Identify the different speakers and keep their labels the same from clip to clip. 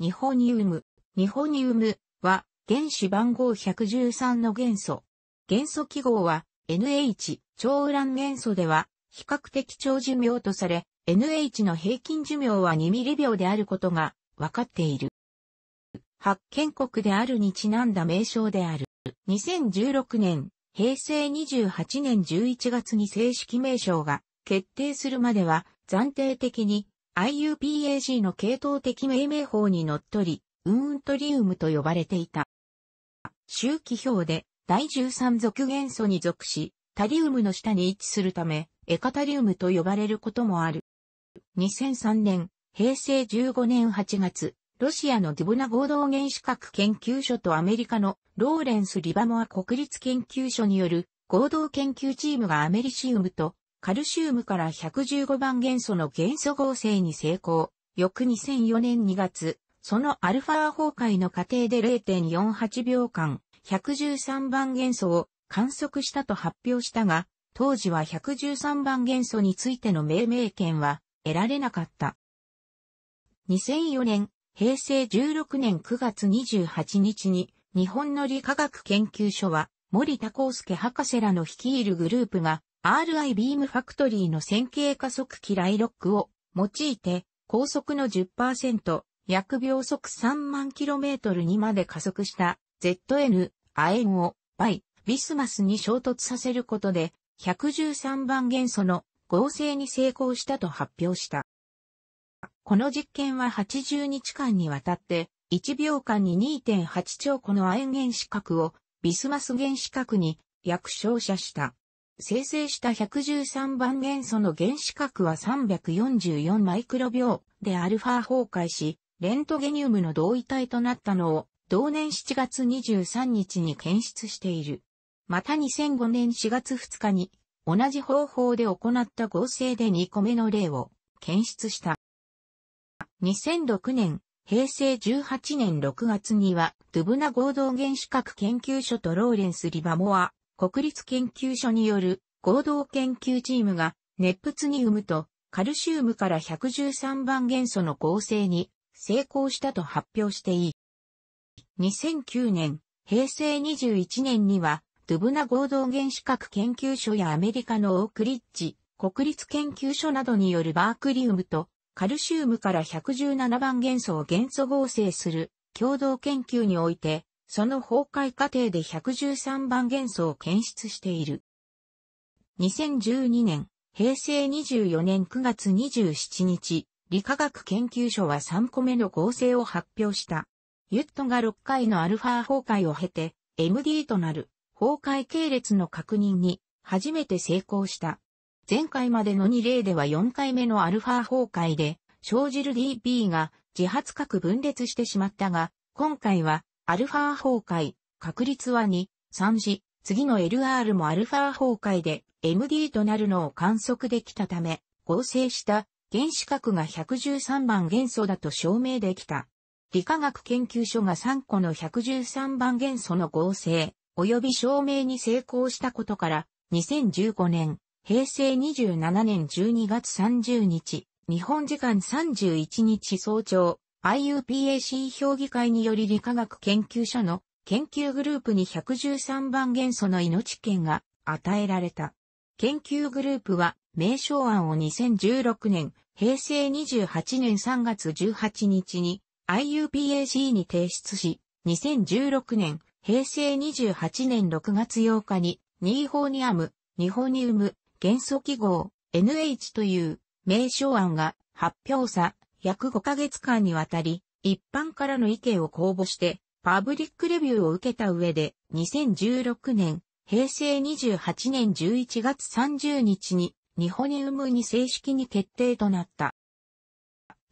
Speaker 1: ニホニウム。ニホニウムは原子番号113の元素。元素記号は NH 超ウラン元素では比較的長寿命とされ、NH の平均寿命は2ミリ秒であることが分かっている。発見国であるにちなんだ名称である。2016年、平成28年11月に正式名称が決定するまでは暫定的に IUPAC の系統的命名法にのっとり、ウーントリウムと呼ばれていた。周期表で第13属元素に属し、タリウムの下に位置するため、エカタリウムと呼ばれることもある。2003年、平成15年8月、ロシアのデュボナ合同原子核研究所とアメリカのローレンス・リバモア国立研究所による合同研究チームがアメリシウムとカルシウムから115番元素の元素合成に成功。翌2004年2月、そのアルファ崩壊の過程で0.48秒間、113番元素を観測したと発表したが、当時は113番元素についての命名権は得られなかった。2004年、平成16年9月28日に、日本の理化学研究所は、森田康介博士らの率いるグループが、RI ビームファクトリーの線形加速器ライロックを用いて高速の10%、約秒速3万 km にまで加速した ZN 亜鉛をバイ、ビスマスに衝突させることで113番元素の合成に成功したと発表した。この実験は80日間にわたって1秒間に2.8兆個の亜鉛原子核をビスマス原子核に約照射した。生成した113番元素の原子核は344マイクロ秒でアルファ崩壊し、レントゲニウムの同位体となったのを、同年7月23日に検出している。また2005年4月2日に、同じ方法で行った合成で2個目の例を検出した。2006年、平成18年6月には、ドゥブナ合同原子核研究所とローレンス・リバモア国立研究所による合同研究チームが熱プツニウムとカルシウムから113番元素の合成に成功したと発表していい。2009年、平成21年には、ドゥブナ合同原子核研究所やアメリカのオークリッジ、国立研究所などによるバークリウムとカルシウムから117番元素を元素合成する共同研究においてその崩壊過程で113番元素を検出している。2012年、平成24年9月27日、理化学研究所は3個目の合成を発表した。ユットが6回のアルファ崩壊を経て、MD となる崩壊系列の確認に初めて成功した。前回までの2例では4回目のアルファ崩壊で生じる DB が自発核分裂してしまったが、今回はアルファ崩壊、確率は2、3時、次の LR もアルファ崩壊で MD となるのを観測できたため、合成した原子核が113番元素だと証明できた。理化学研究所が3個の113番元素の合成、及び証明に成功したことから、2015年、平成27年12月30日、日本時間31日早朝、IUPAC 評議会により理化学研究所の研究グループに113番元素の命権が与えられた。研究グループは名称案を2016年、平成28年3月18日に IUPAC に提出し、2016年、平成28年6月8日に、ニーホニアム、ニホニウム、元素記号、NH という名称案が発表さ約5ヶ月間にわたり、一般からの意見を公募して、パブリックレビューを受けた上で、2016年、平成28年11月30日に、ニホニウムに正式に決定となった。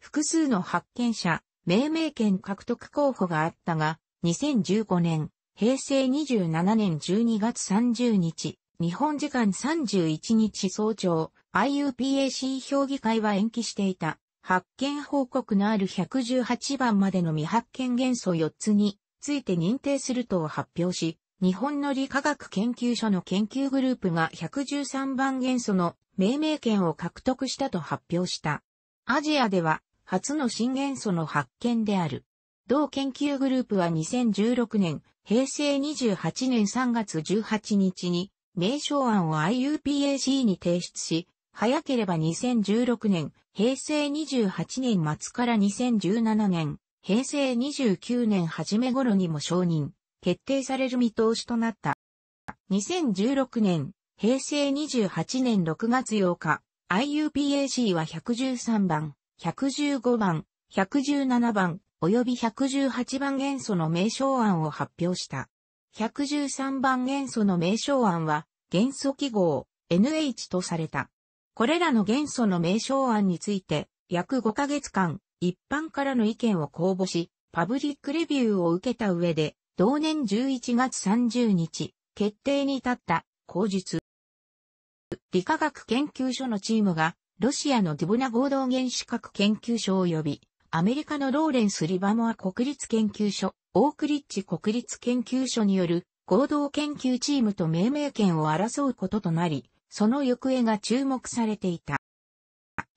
Speaker 1: 複数の発見者、命名権獲得候補があったが、2015年、平成27年12月30日、日本時間31日早朝、IUPAC 評議会は延期していた。発見報告のある118番までの未発見元素4つについて認定するとを発表し、日本の理化学研究所の研究グループが113番元素の命名権を獲得したと発表した。アジアでは初の新元素の発見である。同研究グループは2016年、平成28年3月18日に名称案を IUPAC に提出し、早ければ2016年、平成28年末から2017年、平成29年初め頃にも承認、決定される見通しとなった。2016年、平成28年6月8日、IUPAC は113番、115番、117番、及び118番元素の名称案を発表した。113番元素の名称案は、元素記号、NH とされた。これらの元素の名称案について、約5ヶ月間、一般からの意見を公募し、パブリックレビューを受けた上で、同年11月30日、決定に至った、口述。理化学研究所のチームが、ロシアのディブナ合同原子核研究所及び、アメリカのローレンス・リバモア国立研究所、オークリッチ国立研究所による合同研究チームと命名権を争うこととなり、その行方が注目されていた。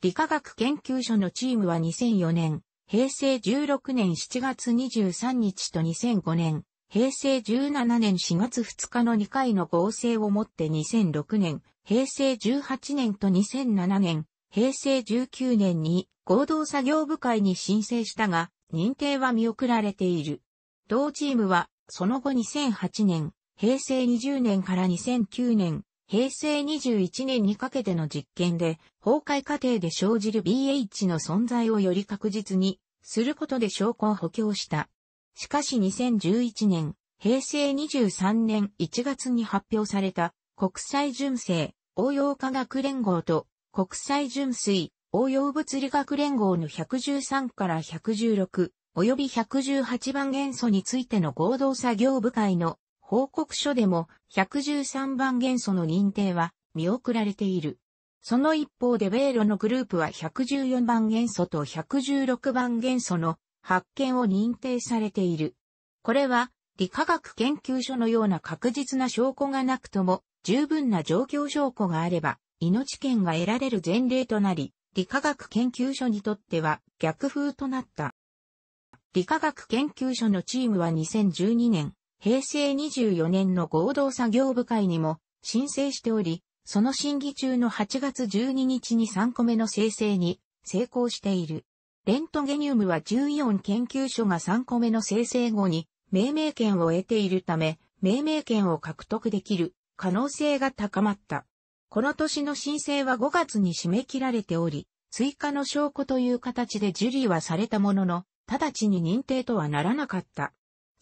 Speaker 1: 理化学研究所のチームは2004年、平成16年7月23日と2005年、平成17年4月2日の2回の合成をもって2006年、平成18年と2007年、平成19年に合同作業部会に申請したが、認定は見送られている。同チームは、その後2008年、平成20年から2009年、平成21年にかけての実験で、崩壊過程で生じる BH の存在をより確実にすることで証拠を補強した。しかし2011年、平成23年1月に発表された国際純正応用科学連合と国際純粋応用物理学連合の113から116及び118番元素についての合同作業部会の報告書でも113番元素の認定は見送られている。その一方で米ロのグループは114番元素と116番元素の発見を認定されている。これは理化学研究所のような確実な証拠がなくとも十分な状況証拠があれば命権が得られる前例となり、理化学研究所にとっては逆風となった。理化学研究所のチームは2012年、平成24年の合同作業部会にも申請しており、その審議中の8月12日に3個目の生成に成功している。レントゲニウムは1 4研究所が3個目の生成後に命名権を得ているため、命名権を獲得できる可能性が高まった。この年の申請は5月に締め切られており、追加の証拠という形で受理はされたものの、直ちに認定とはならなかった。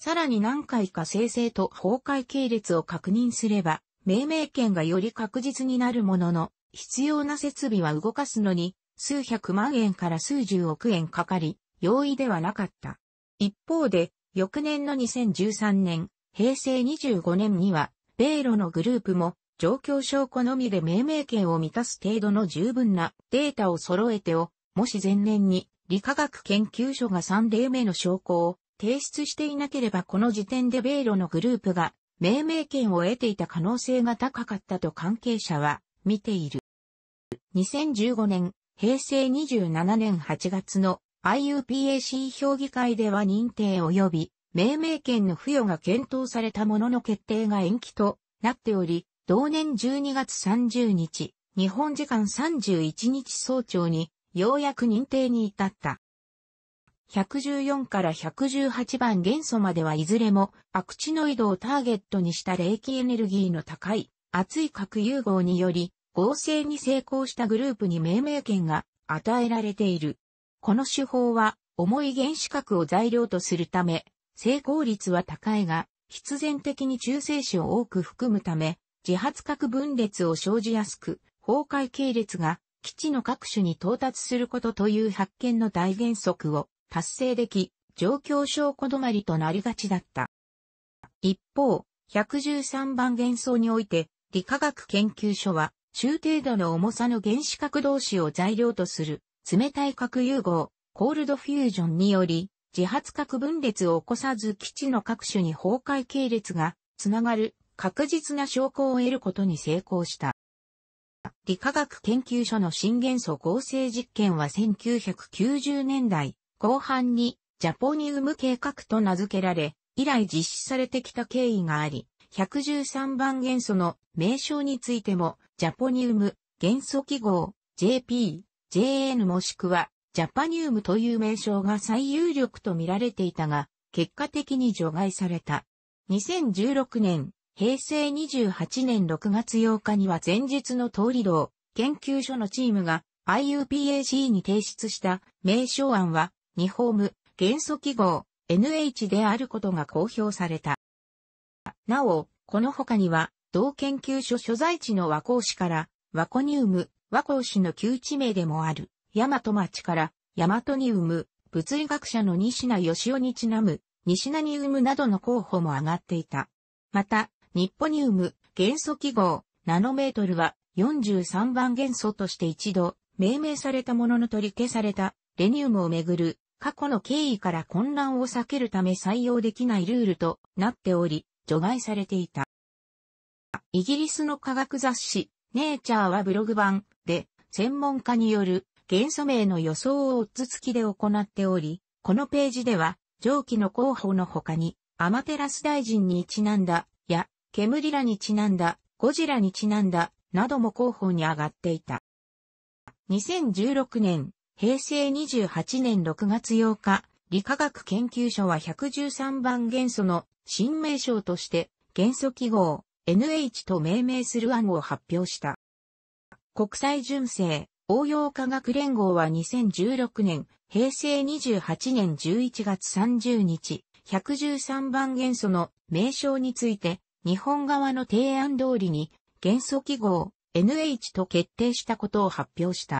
Speaker 1: さらに何回か生成と崩壊系列を確認すれば、命名権がより確実になるものの、必要な設備は動かすのに、数百万円から数十億円かかり、容易ではなかった。一方で、翌年の2013年、平成25年には、米ロのグループも、状況証拠のみで命名権を満たす程度の十分なデータを揃えてを、もし前年に理化学研究所が3例目の証拠を提出していなければこの時点で米ロのグループが命名権を得ていた可能性が高かったと関係者は見ている。2015年、平成27年8月の IUPAC 評議会では認定及び命名権の付与が検討されたものの決定が延期となっており、同年12月30日、日本時間31日早朝にようやく認定に至った。114から118番元素まではいずれもアクチノイドをターゲットにした冷気エネルギーの高い熱い核融合により合成に成功したグループに命名権が与えられている。この手法は重い原子核を材料とするため成功率は高いが必然的に中性子を多く含むため自発核分裂を生じやすく崩壊系列が基地の各種に到達することという発見の大原則を達成でき、状況証拠止まりとなりがちだった。一方、113番元素において、理化学研究所は、中程度の重さの原子核同士を材料とする、冷たい核融合、コールドフュージョンにより、自発核分裂を起こさず基地の各種に崩壊系列が、つながる、確実な証拠を得ることに成功した。理化学研究所の新元素合成実験は1990年代、後半にジャポニウム計画と名付けられ、以来実施されてきた経緯があり、113番元素の名称についても、ジャポニウム、元素記号、JP、JN もしくは、ジャパニウムという名称が最有力と見られていたが、結果的に除外された。2016年、平成28年6月8日には前日の通り道、研究所のチームが IUPAC に提出した名称案は日ホーム、元素記号、NH であることが公表された。なお、この他には、同研究所所在地の和光市から、和コニウム、和光市の旧地名でもある、大和町から、大和ニウム、物理学者の西名義雄にちなむ、西名ニウムなどの候補も上がっていた。また、ニッポニウム、元素記号、ナノメートルは、43番元素として一度、命名されたものの取り消された、レニウムをめぐる過去の経緯から混乱を避けるため採用できないルールとなっており、除外されていた。イギリスの科学雑誌、ネイチャーはブログ版で、専門家による元素名の予想をオッズ付きで行っており、このページでは、上記の候補の他に、アマテラス大臣にちなんだ、や、煙らにちなんだ、ゴジラにちなんだ、なども候補に上がっていた。2016年、平成28年6月8日、理化学研究所は113番元素の新名称として元素記号 NH と命名する案を発表した。国際純正応用科学連合は2016年、平成28年11月30日、113番元素の名称について、日本側の提案通りに元素記号 NH と決定したことを発表した。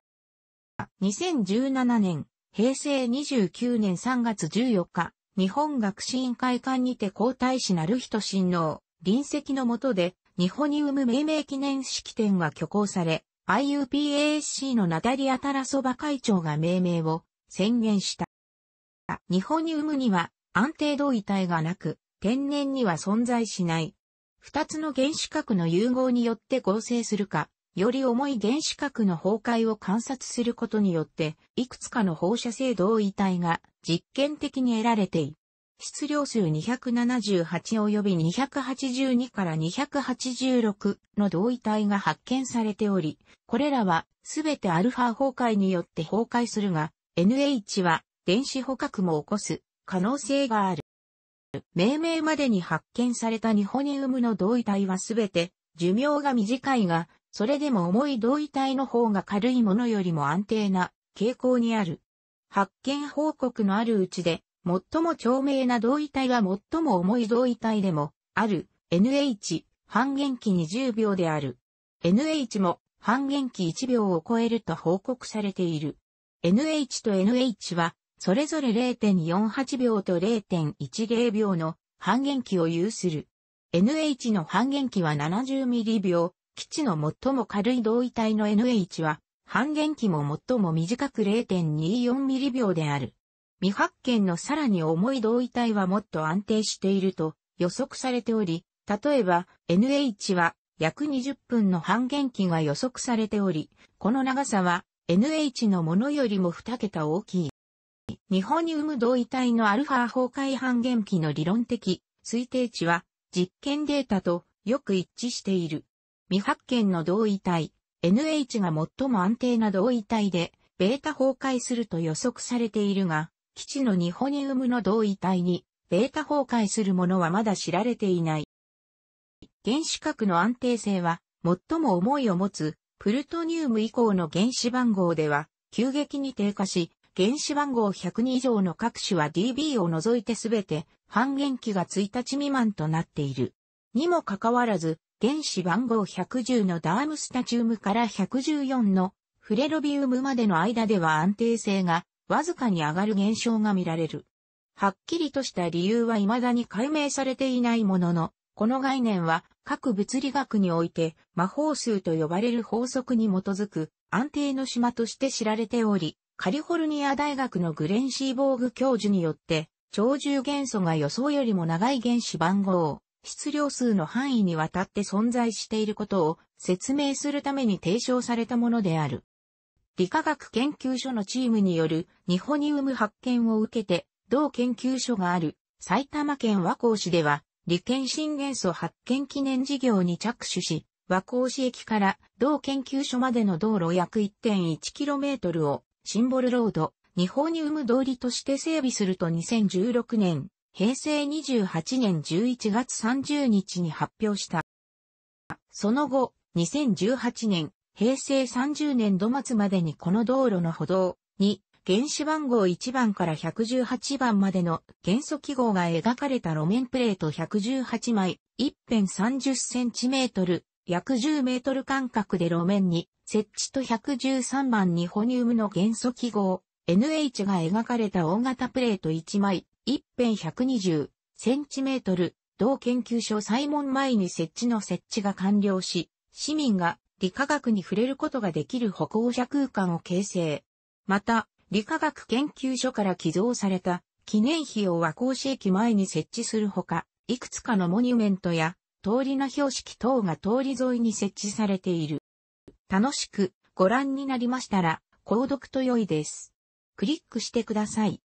Speaker 1: 2017年、平成29年3月14日、日本学士院会館にて皇太子なる人親王、臨席の下で、ニホニウム命名記念式典が挙行され、IUPASC のナタリア・タラソバ会長が命名を宣言した。ニホニウムには安定同位体がなく、天然には存在しない。二つの原子核の融合によって合成するか、より重い原子核の崩壊を観察することによって、いくつかの放射性同位体が実験的に得られている。質量数278及び282から286の同位体が発見されており、これらはすべてアルファ崩壊によって崩壊するが、NH は電子捕獲も起こす可能性がある。命名までに発見されたニホニウムの同位体はすべて寿命が短いが、それでも重い同位体の方が軽いものよりも安定な傾向にある。発見報告のあるうちで、最も長命な同位体は最も重い同位体でも、ある NH 半減期20秒である。NH も半減期1秒を超えると報告されている。NH と NH は、それぞれ0.48秒と0.10秒の半減期を有する。NH の半減期は70ミリ秒、基地の最も軽い同位体の NH は、半減期も最も短く0.24ミリ秒である。未発見のさらに重い同位体はもっと安定していると予測されており、例えば NH は約20分の半減期が予測されており、この長さは NH のものよりも2桁大きい。日本に生む同位体のアルファ崩壊半減期の理論的推定値は実験データとよく一致している。未発見の同位体、NH が最も安定な同位体で、ベータ崩壊すると予測されているが、基地のニホニウムの同位体に、ベータ崩壊するものはまだ知られていない。原子核の安定性は、最も重いを持つ、プルトニウム以降の原子番号では、急激に低下し、原子番号102以上の各種は DB を除いてすべて半減期が1日未満となっている。にもかかわらず、原子番号110のダームスタチウムから114のフレロビウムまでの間では安定性がわずかに上がる現象が見られる。はっきりとした理由は未だに解明されていないものの、この概念は各物理学において魔法数と呼ばれる法則に基づく安定の島として知られており、カリフォルニア大学のグレンシーボーグ教授によって、超重元素が予想よりも長い原子番号を質量数の範囲にわたって存在していることを説明するために提唱されたものである。理化学研究所のチームによるニホニウム発見を受けて、同研究所がある埼玉県和光市では、理研新元素発見記念事業に着手し、和光市駅から同研究所までの道路約 1.1km をシンボルロード、ニホニウム通りとして整備すると2016年、平成28年11月30日に発表した。その後、2018年、平成30年度末までにこの道路の歩道に原子番号1番から118番までの元素記号が描かれた路面プレート118枚、一辺30センチメートル、約10メートル間隔で路面に設置と113番にホニウムの元素記号、NH が描かれた大型プレート1枚、一辺120センチメートル、同研究所サイモン前に設置の設置が完了し、市民が理化学に触れることができる歩行者空間を形成。また、理化学研究所から寄贈された記念碑を和光市駅前に設置するほか、いくつかのモニュメントや通りの標識等が通り沿いに設置されている。楽しくご覧になりましたら、購読と良いです。クリックしてください。